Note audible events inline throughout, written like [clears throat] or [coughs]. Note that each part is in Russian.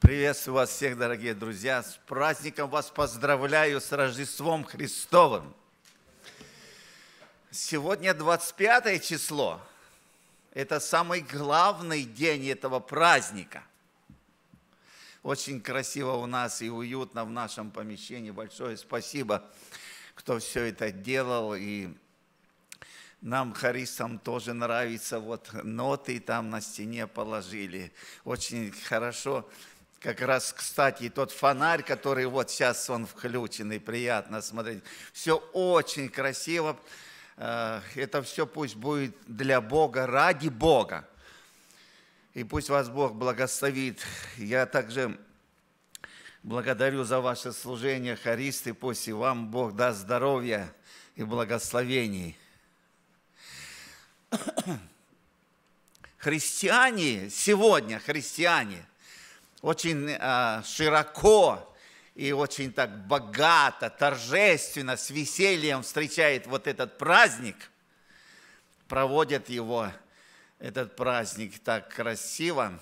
Приветствую вас всех, дорогие друзья. С праздником вас поздравляю, с Рождеством Христовым. Сегодня 25 число. Это самый главный день этого праздника. Очень красиво у нас и уютно в нашем помещении. Большое спасибо, кто все это делал. И нам, харистам, тоже нравится. Вот ноты там на стене положили. Очень хорошо. Хорошо как раз, кстати, и тот фонарь, который вот сейчас он включенный, приятно смотреть. Все очень красиво. Э, это все пусть будет для Бога, ради Бога. И пусть вас Бог благословит. Я также благодарю за ваше служение, хористы. Пусть и вам Бог даст здоровья и благословений. Христиане сегодня, христиане – очень а, широко и очень так богато, торжественно, с весельем встречает вот этот праздник, проводят его, этот праздник так красиво.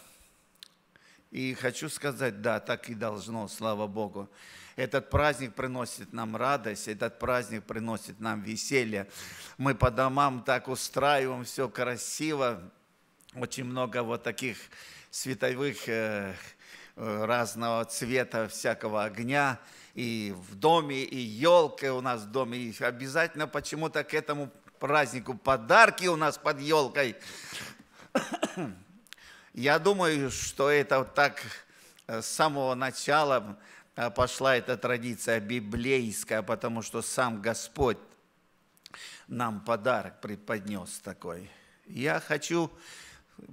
И хочу сказать, да, так и должно, слава Богу. Этот праздник приносит нам радость, этот праздник приносит нам веселье. Мы по домам так устраиваем все красиво, очень много вот таких световых э, Э, разного цвета всякого огня, и в доме, и елка у нас в доме, и обязательно почему-то к этому празднику подарки у нас под елкой. [coughs] Я думаю, что это так э, с самого начала э, пошла эта традиция библейская, потому что сам Господь нам подарок преподнес такой. Я хочу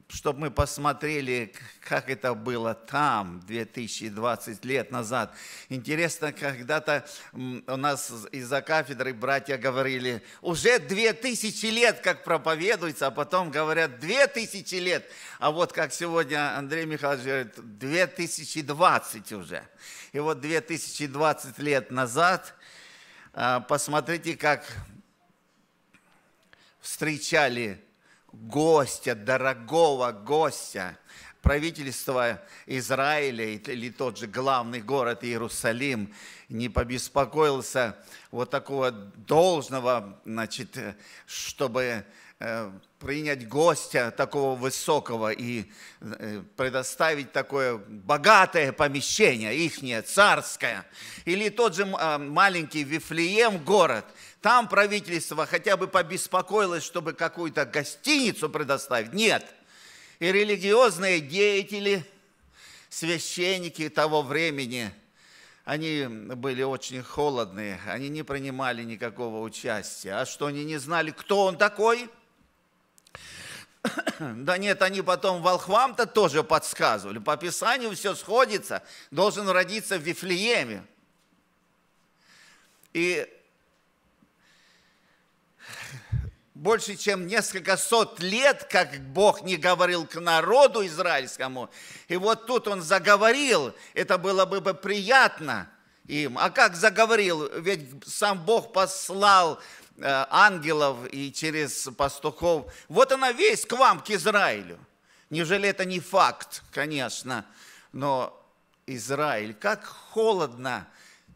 чтобы мы посмотрели, как это было там 2020 лет назад. Интересно, когда-то у нас из-за кафедры братья говорили, уже 2000 лет, как проповедуется, а потом говорят 2000 лет. А вот как сегодня Андрей Михайлович говорит, 2020 уже. И вот 2020 лет назад, а, посмотрите, как встречали гостя, дорогого гостя, правительство Израиля или тот же главный город Иерусалим не побеспокоился вот такого должного, значит, э, чтобы Э, принять гостя такого высокого и э, предоставить такое богатое помещение, ихнее, царское. Или тот же а, маленький Вифлеем город, там правительство хотя бы побеспокоилось, чтобы какую-то гостиницу предоставить. Нет. И религиозные деятели, священники того времени, они были очень холодные, они не принимали никакого участия. А что, они не знали, кто он такой – [coughs] Да нет, они потом волхвам-то тоже подсказывали. По Писанию все сходится. Должен родиться в Вифлееме. И больше, чем несколько сот лет, как Бог не говорил к народу израильскому. И вот тут он заговорил, это было бы приятно им. А как заговорил? Ведь сам Бог послал Э, ангелов и через пастухов. Вот она весь к вам, к Израилю. Неужели это не факт, конечно, но Израиль, как холодно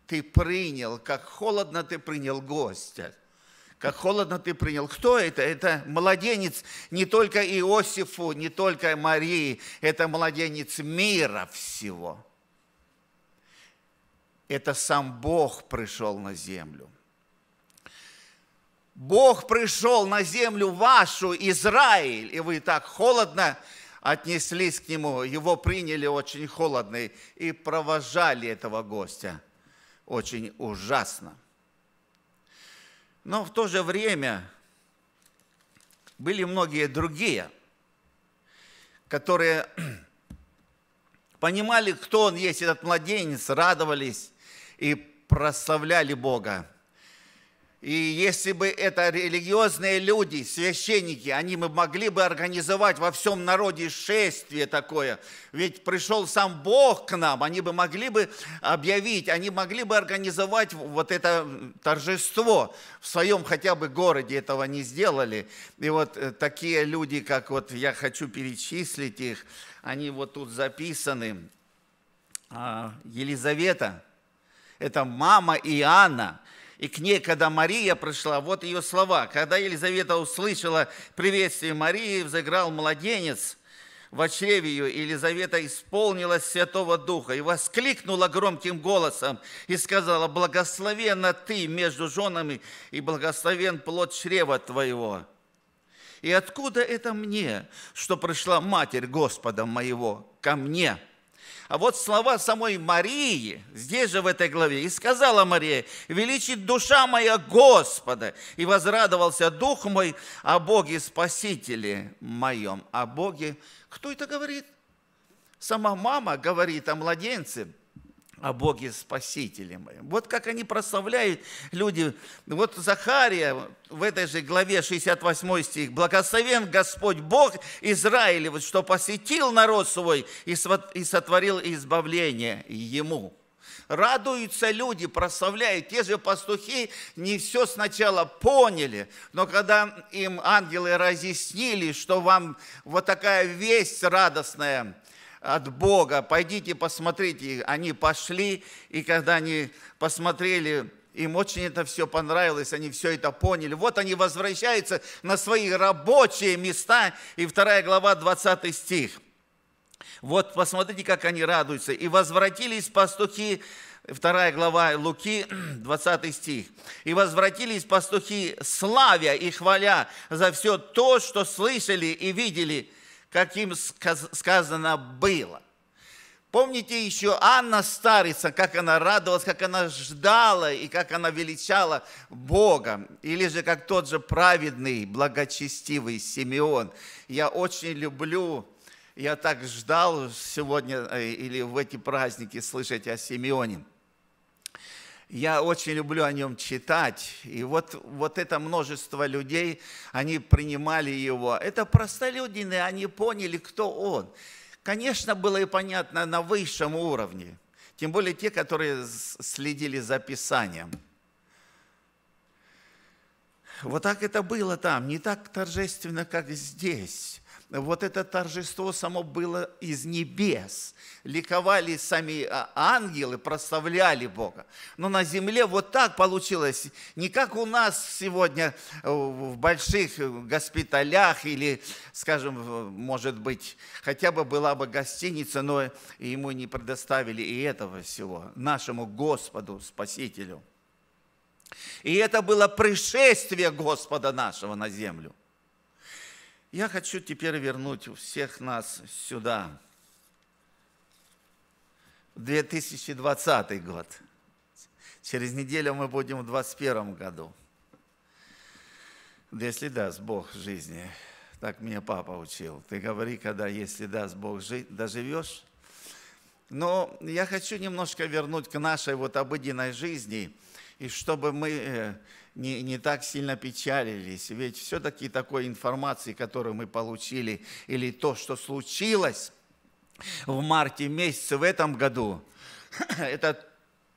ты принял, как холодно ты принял гостя, как холодно ты принял. Кто это? Это младенец не только Иосифу, не только Марии, это младенец мира всего. Это сам Бог пришел на землю. Бог пришел на землю вашу, Израиль, и вы так холодно отнеслись к нему, его приняли очень холодно и провожали этого гостя очень ужасно. Но в то же время были многие другие, которые [clears throat] понимали, кто он есть, этот младенец, радовались и прославляли Бога. И если бы это религиозные люди, священники, они бы могли бы организовать во всем народе шествие такое. Ведь пришел сам Бог к нам, они бы могли бы объявить, они могли бы организовать вот это торжество в своем хотя бы городе. Этого не сделали. И вот э, такие люди, как вот я хочу перечислить их, они вот тут записаны. А, Елизавета – это мама Иоанна – и к ней, когда Мария пришла, вот ее слова. Когда Елизавета услышала приветствие Марии, взыграл младенец во чреве ее, Елизавета исполнилась Святого Духа и воскликнула громким голосом и сказала, «Благословенна ты между женами, и благословен плод чрева твоего». И откуда это мне, что пришла Матерь Господа моего ко мне?» А вот слова самой Марии, здесь же в этой главе, «И сказала Мария, величит душа моя Господа, и возрадовался дух мой о Боге Спасителе моем». О Боге, кто это говорит? Сама мама говорит о младенце – о Боге Спасителе моем. Вот как они прославляют люди. Вот Захария в этой же главе 68 стих. «Благословен Господь Бог Израилев, что посетил народ свой и сотворил избавление ему». Радуются люди, прославляют. Те же пастухи не все сначала поняли, но когда им ангелы разъяснили, что вам вот такая весть радостная – от Бога, пойдите посмотрите. Они пошли, и когда они посмотрели, им очень это все понравилось, они все это поняли. Вот они возвращаются на свои рабочие места, и 2 глава, 20 стих. Вот посмотрите, как они радуются. «И возвратились пастухи 2 глава Луки, 20 [clears throat] стих. «И возвратились пастухи, славя и хваля за все то, что слышали и видели, каким сказано было. Помните еще Анна Старица, как она радовалась, как она ждала и как она величала Бога. Или же как тот же праведный, благочестивый Симеон. Я очень люблю, я так ждал сегодня э, или в эти праздники слышать о Симеоне. Я очень люблю о нем читать. И вот, вот это множество людей, они принимали его. Это простолюдины, они поняли, кто он. Конечно, было и понятно на высшем уровне. Тем более те, которые следили за Писанием. Вот так это было там, не так торжественно, как здесь вот это торжество само было из небес. Ликовали сами а, ангелы, прославляли Бога. Но на земле вот так получилось. Не как у нас сегодня э, в больших госпиталях или, скажем, может быть, хотя бы была бы гостиница, но ему не предоставили и этого всего, нашему Господу, Спасителю. И это было пришествие Господа нашего на землю – я хочу теперь вернуть всех нас сюда. 2020 год. Через неделю мы будем в 2021 году. Если даст Бог жизни. Так меня папа учил. Ты говори, когда если даст Бог жизнь, доживешь. Но я хочу немножко вернуть к нашей вот обыденной жизни – и чтобы мы э, не, не так сильно печалились. Ведь все-таки такой информации, которую мы получили, или то, что случилось в марте месяце в этом году, [clears throat] это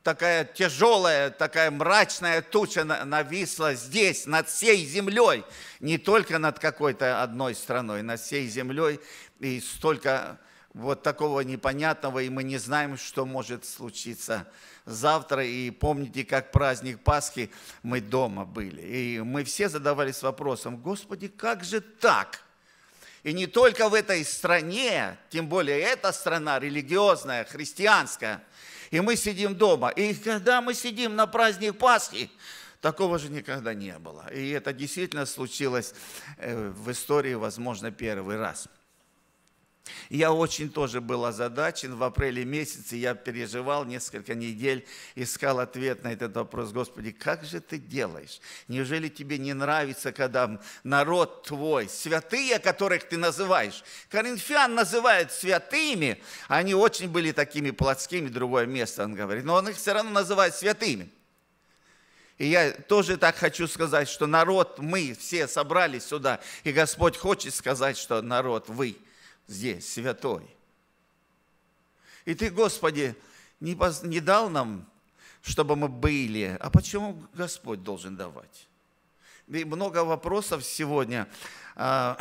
такая тяжелая, такая мрачная туча нависла здесь, над всей землей, не только над какой-то одной страной, над всей землей, и столько вот такого непонятного, и мы не знаем, что может случиться завтра. И помните, как праздник Пасхи мы дома были. И мы все задавались вопросом, Господи, как же так? И не только в этой стране, тем более эта страна религиозная, христианская, и мы сидим дома. И когда мы сидим на праздник Пасхи, Такого же никогда не было. И это действительно случилось э, в истории, возможно, первый раз. Я очень тоже был озадачен. В апреле месяце я переживал несколько недель, искал ответ на этот вопрос. Господи, как же ты делаешь? Неужели тебе не нравится, когда народ твой, святые, которых ты называешь? Коринфян называют святыми. Они очень были такими плотскими, другое место, он говорит. Но он их все равно называет святыми. И я тоже так хочу сказать, что народ, мы все собрались сюда, и Господь хочет сказать, что народ, вы – здесь, святой. И Ты, Господи, не, поз... не дал нам, чтобы мы были. А почему Господь должен давать? И много вопросов сегодня, а,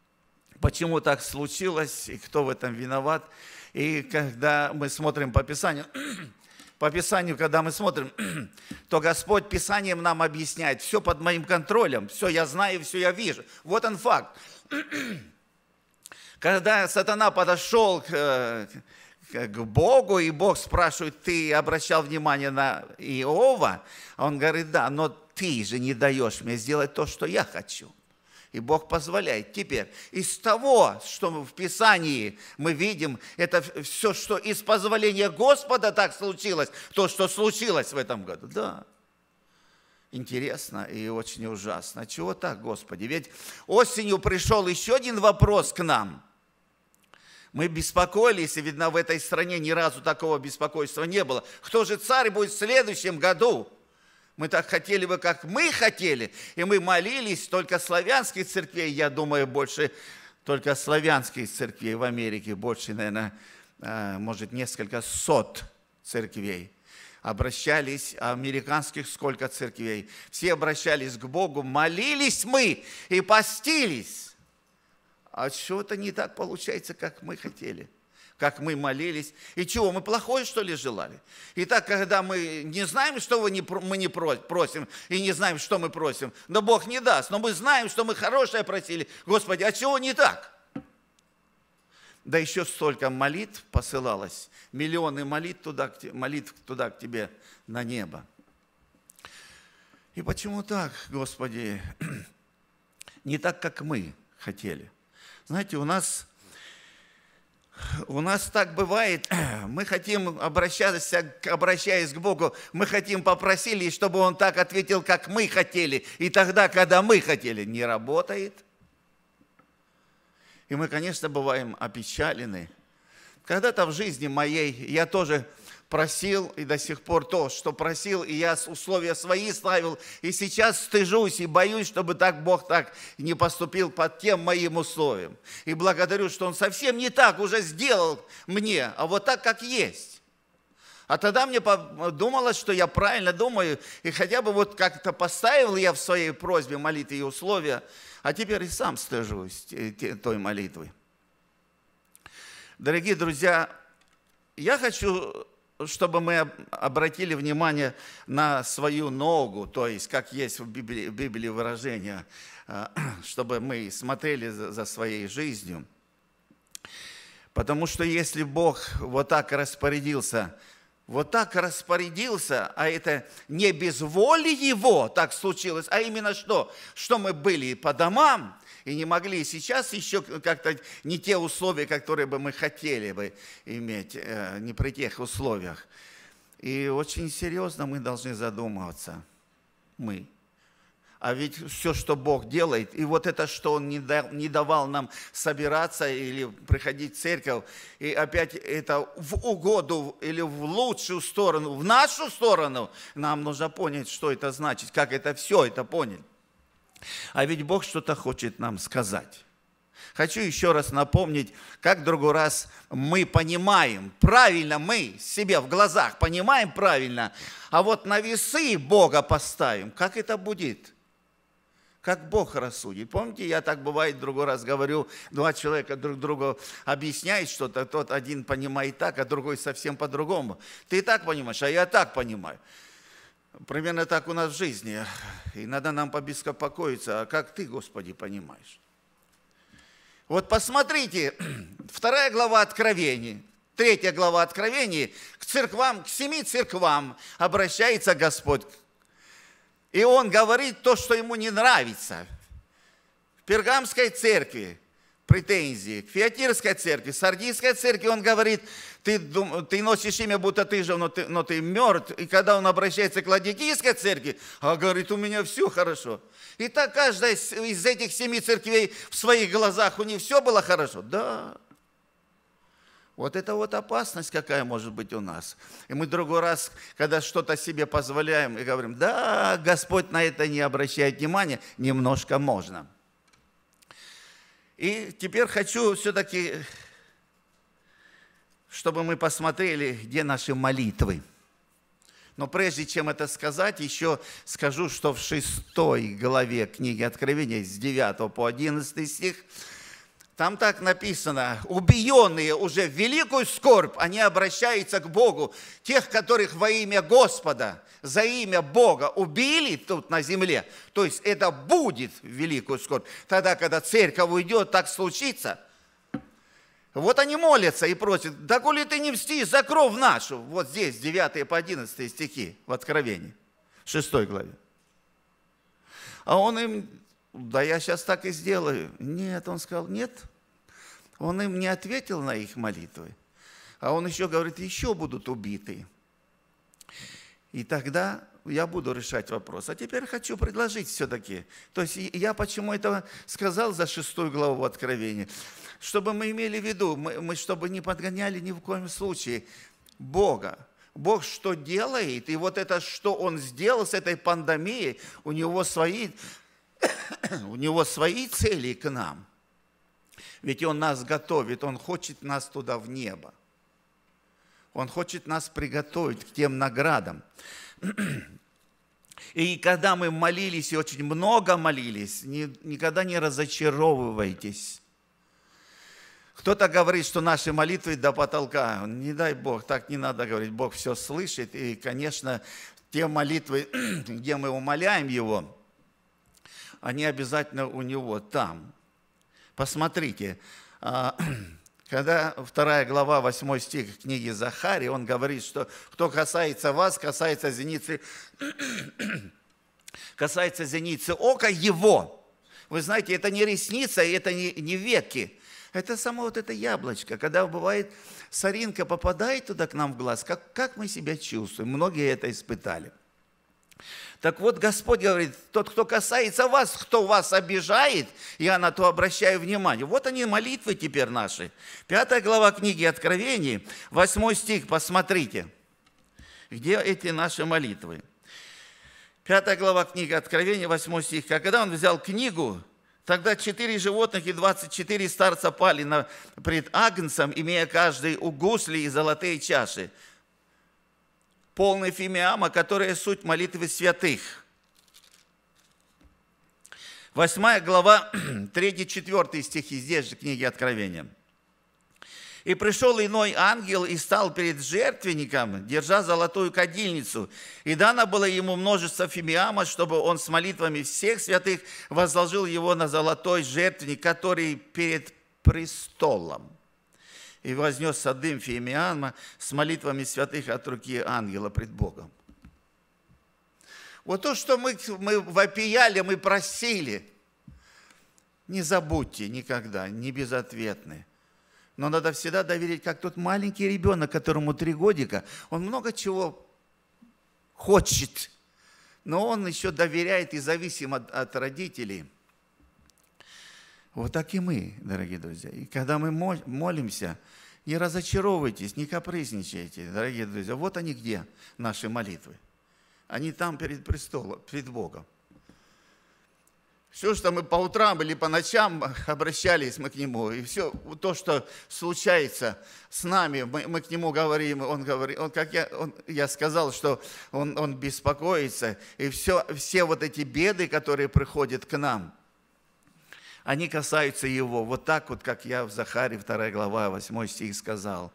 [clears throat] почему так случилось, и кто в этом виноват. И когда мы смотрим по Писанию, [clears throat] по Писанию, когда мы смотрим, [clears throat] то Господь Писанием нам объясняет, все под моим контролем, все я знаю, все я вижу. Вот он факт. Когда сатана подошел э, к, к Богу, и Бог спрашивает, ты обращал внимание на Иова? А он говорит, да, но ты же не даешь мне сделать то, что я хочу. И Бог позволяет. Теперь, из того, что в Писании мы видим, это все, что из позволения Господа так случилось, то, что случилось в этом году. Да, интересно и очень ужасно. Чего так, Господи? Ведь осенью пришел еще один вопрос к нам. Мы беспокоились, и, видно, в этой стране ни разу такого беспокойства не было. Кто же царь будет в следующем году? Мы так хотели бы, как мы хотели, и мы молились только славянских церквей, я думаю, больше только славянских церквей в Америке, больше, наверное, а, может, несколько сот церквей – обращались, американских сколько церквей, все обращались к Богу, молились мы и постились. А что-то не так получается, как мы хотели, как мы молились. И чего, мы плохое, что ли, желали? И так, когда мы не знаем, что мы не просим, и не знаем, что мы просим, но Бог не даст, но мы знаем, что мы хорошее просили. Господи, а чего не так? Да еще столько молитв посылалось, миллионы молитв туда, молитв туда к тебе на небо. И почему так, Господи? Не так, как мы хотели. Знаете, у нас, у нас так бывает, [clears throat] мы хотим обращаться, обращаясь к Богу, мы хотим попросили, чтобы Он так ответил, как мы хотели, и тогда, когда мы хотели, не работает – и мы, конечно, бываем опечалены. Когда-то в жизни моей я тоже просил, и до сих пор то, что просил, и я условия свои ставил, и сейчас стыжусь и боюсь, чтобы так Бог так не поступил под тем моим условием. И благодарю, что Он совсем не так уже сделал мне, а вот так, как есть. А тогда мне подумалось, что я правильно думаю, и хотя бы вот как-то поставил я в своей просьбе молитве и условия – а теперь и сам стыжусь э, той молитвы. Дорогие друзья, я хочу, чтобы мы обратили внимание на свою ногу, то есть, как есть в Библии, в Библии выражение, э, [clears throat] чтобы мы смотрели за своей жизнью. Потому что если Бог вот так распорядился – вот так распорядился, а это не без воли его так случилось, а именно что? Что мы были по домам и не могли сейчас еще как-то не те условия, которые бы мы хотели бы иметь, э, не при тех условиях. И очень серьезно мы должны задумываться, мы – а ведь все, что Бог делает, и вот это, что Он не, давал нам собираться или приходить в церковь, и опять это в угоду или в лучшую сторону, в нашу сторону, нам нужно понять, что это значит, как это все это понять. А ведь Бог что-то хочет нам сказать. Хочу еще раз напомнить, как другой раз мы понимаем, правильно мы себе в глазах понимаем правильно, а вот на весы Бога поставим, как это будет – как Бог рассудит. Помните, я так бывает, другой раз говорю, два человека друг другу объясняют что-то, тот один понимает так, а другой совсем по-другому. Ты так понимаешь, а я так понимаю. Примерно так у нас в жизни. И надо нам побеспокоиться, а как ты, Господи, понимаешь? Вот посмотрите, [clears throat] вторая глава Откровений, третья глава Откровений, к церквам, к семи церквам обращается Господь, и он говорит то, что ему не нравится. В Пергамской церкви претензии, к Фиатирской церкви, Сардийской церкви, он говорит, ты, ты носишь имя, будто ты жив, но ты, но ты мертв. И когда он обращается к Ладикийской церкви, а говорит, у меня все хорошо. И так каждая из этих семи церквей в своих глазах у них все было хорошо. Да, вот это вот опасность какая может быть у нас. И мы другой раз, когда что-то себе позволяем и говорим, да, Господь на это не обращает внимания, немножко можно. И теперь хочу все-таки, чтобы мы посмотрели, где наши молитвы. Но прежде чем это сказать, еще скажу, что в шестой главе книги Откровения с 9 по 11 стих там так написано, убиенные уже в великую скорбь, они обращаются к Богу. Тех, которых во имя Господа, за имя Бога убили тут на земле, то есть это будет великую скорбь. Тогда, когда церковь уйдет, так случится. Вот они молятся и просят, да коли ты не мсти за кровь нашу. Вот здесь, 9 по 11 стихи в Откровении, 6 главе. А он им да я сейчас так и сделаю. Нет, он сказал, нет. Он им не ответил на их молитвы. А он еще говорит, еще будут убиты. И тогда я буду решать вопрос. А теперь хочу предложить все-таки. То есть я почему это сказал за шестую главу Откровения? Чтобы мы имели в виду, мы, мы чтобы не подгоняли ни в коем случае Бога. Бог что делает, и вот это, что Он сделал с этой пандемией, у Него свои у него свои цели к нам. Ведь он нас готовит, он хочет нас туда в небо. Он хочет нас приготовить к тем наградам. И когда мы молились, и очень много молились, не, никогда не разочаровывайтесь. Кто-то говорит, что наши молитвы до потолка. Не дай Бог, так не надо говорить. Бог все слышит. И, конечно, те молитвы, [clears throat] где мы умоляем Его – они обязательно у него там. Посмотрите, а, [clears throat] когда вторая глава, 8 стих книги Захарии, он говорит, что кто касается вас, касается зеницы, [clears throat] касается зеницы ока его. Вы знаете, это не ресница, это не, не ветки. Это само вот это яблочко. Когда бывает соринка попадает туда к нам в глаз, как, как мы себя чувствуем? Многие это испытали. Так вот, Господь говорит, тот, кто касается вас, кто вас обижает, я на то обращаю внимание. Вот они молитвы теперь наши. Пятая глава книги Откровений, восьмой стих, посмотрите, где эти наши молитвы. Пятая глава книги Откровений, восьмой стих. «А когда он взял книгу, Тогда четыре животных и двадцать четыре старца пали на, пред Агнцем, имея каждый у гусли и золотые чаши полный фимиама, которая суть молитвы святых. Восьмая глава, 3-4 [clears throat] стихи здесь же книги Откровения. «И пришел иной ангел и стал перед жертвенником, держа золотую кадильницу, и дано было ему множество фимиама, чтобы он с молитвами всех святых возложил его на золотой жертвенник, который перед престолом» и вознесся дым Фимиама с молитвами святых от руки ангела пред Богом. Вот то, что мы, мы вопияли, мы просили, не забудьте никогда, не безответны. Но надо всегда доверить, как тот маленький ребенок, которому три годика, он много чего хочет, но он еще доверяет и зависим от, от родителей – вот так и мы, дорогие друзья. И когда мы молимся, не разочаровывайтесь, не капризничайте, дорогие друзья. Вот они где, наши молитвы. Они там перед престолом, перед Богом. Все, что мы по утрам или по ночам обращались мы к Нему, и все то, что случается с нами, мы, мы к Нему говорим, Он говорит, он, как я, он, я сказал, что он, он беспокоится, и все, все вот эти беды, которые приходят к нам – они касаются Его. Вот так вот, как я в Захаре 2 глава 8 стих сказал.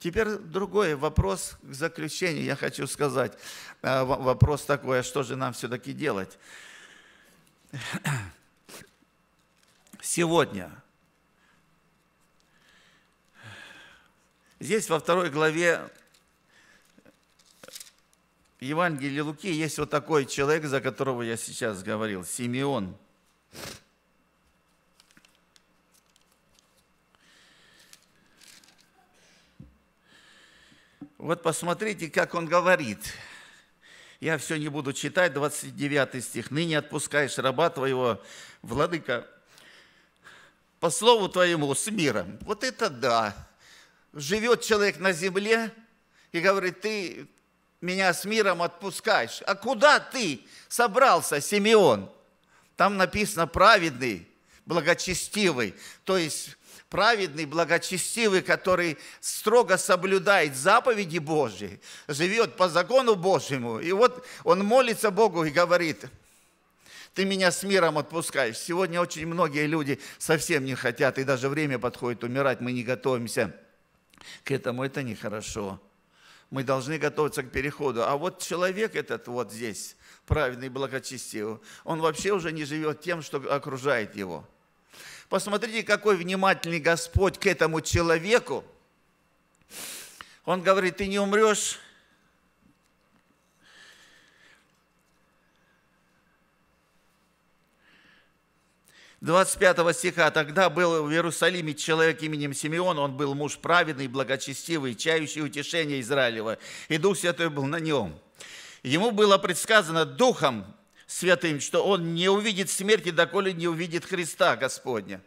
Теперь другой вопрос к заключению, я хочу сказать. Э, вопрос такой, а что же нам все-таки делать? Сегодня, здесь во второй главе Евангелия Луки есть вот такой человек, за которого я сейчас говорил, Симеон – вот посмотрите, как он говорит. Я все не буду читать, 29 стих. «Ныне отпускаешь раба твоего, владыка, по слову твоему, с миром». Вот это да. Живет человек на земле и говорит, ты меня с миром отпускаешь. А куда ты собрался, Симеон? Там написано праведный, благочестивый, то есть праведный, благочестивый, который строго соблюдает заповеди Божьи, живет по закону Божьему. И вот он молится Богу и говорит, ты меня с миром отпускаешь. Сегодня очень многие люди совсем не хотят, и даже время подходит умирать, мы не готовимся к этому, это нехорошо. Мы должны готовиться к переходу. А вот человек этот вот здесь, праведный и благочестивый, он вообще уже не живет тем, что окружает его. Посмотрите, какой внимательный Господь к этому человеку. Он говорит, ты не умрешь, Двадцать пятого стиха. «Тогда был в Иерусалиме человек именем Симеон, он был муж праведный, благочестивый, чающий утешение Израилева, и Дух Святой был на нем». Ему было предсказано Духом Святым, что он не увидит смерти, доколе не увидит Христа Господня.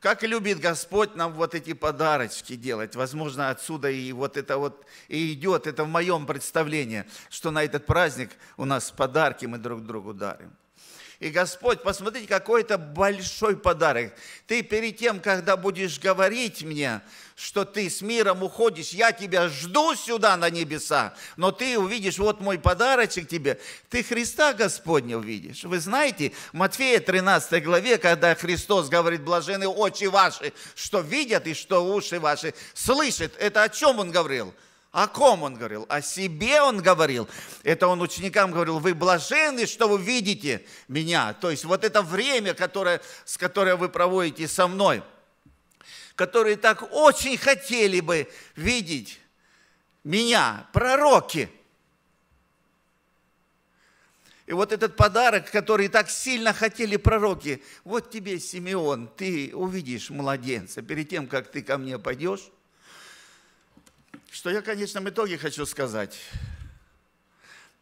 Как любит Господь нам вот эти подарочки делать. Возможно, отсюда и вот это вот и идет, это в моем представлении, что на этот праздник у нас подарки мы друг другу дарим. И Господь, посмотрите, какой это большой подарок. Ты перед тем, когда будешь говорить мне, что ты с миром уходишь, я тебя жду сюда на небеса, но ты увидишь, вот мой подарочек тебе, ты Христа Господня увидишь. Вы знаете, Матфея 13 главе, когда Христос говорит, блажены очи ваши, что видят и что уши ваши слышат, это о чем он говорил? – о ком он говорил? О себе он говорил. Это он ученикам говорил, вы блаженны, что вы видите меня. То есть вот это время, которое, с которое вы проводите со мной, которые так очень хотели бы видеть меня, пророки. И вот этот подарок, который так сильно хотели пророки, вот тебе, Симеон, ты увидишь младенца перед тем, как ты ко мне пойдешь что я в конечном итоге хочу сказать.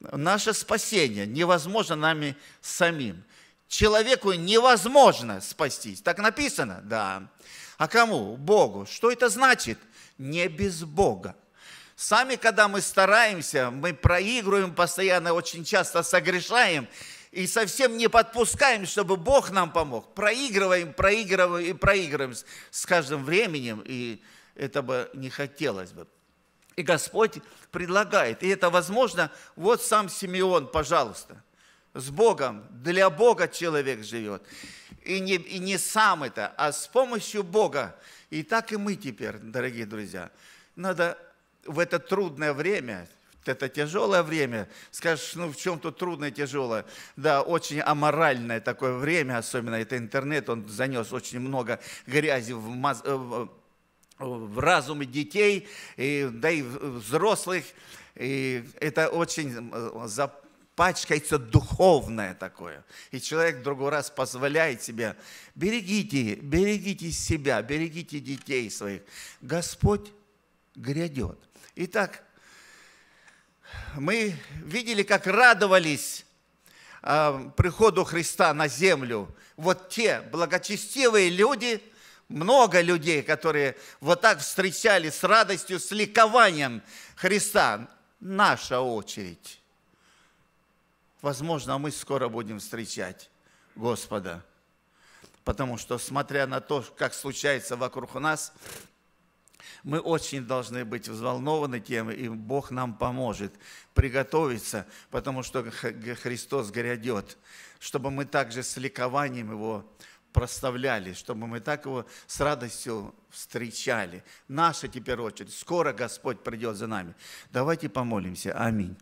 Наше спасение невозможно нами самим. Человеку невозможно спастись. Так написано? Да. А кому? Богу. Что это значит? Не без Бога. Сами, когда мы стараемся, мы проигрываем постоянно, очень часто согрешаем и совсем не подпускаем, чтобы Бог нам помог. Проигрываем, проигрываем и проигрываем с каждым временем, и это бы не хотелось бы. И Господь предлагает. И это возможно. Вот сам Симеон, пожалуйста. С Богом. Для Бога человек живет. И не, и не сам это, а с помощью Бога. И так и мы теперь, дорогие друзья. Надо в это трудное время, это тяжелое время. Скажешь, ну в чем тут трудное, тяжелое. Да, очень аморальное такое время, особенно это интернет, он занес очень много грязи в, маз... Э, в разум детей, и, да и взрослых. И это очень э, запачкается духовное такое. И человек в другой раз позволяет себе, берегите, берегите себя, берегите детей своих. Господь грядет. Итак, мы видели, как радовались э, приходу Христа на землю вот те благочестивые люди – много людей, которые вот так встречали с радостью, с ликованием Христа. Наша очередь. Возможно, мы скоро будем встречать Господа. Потому что, смотря на то, как случается вокруг нас, мы очень должны быть взволнованы тем, и Бог нам поможет приготовиться, потому что Христос грядет, чтобы мы также с ликованием Его проставляли, чтобы мы так его с радостью встречали. Наша теперь очередь. Скоро Господь придет за нами. Давайте помолимся. Аминь.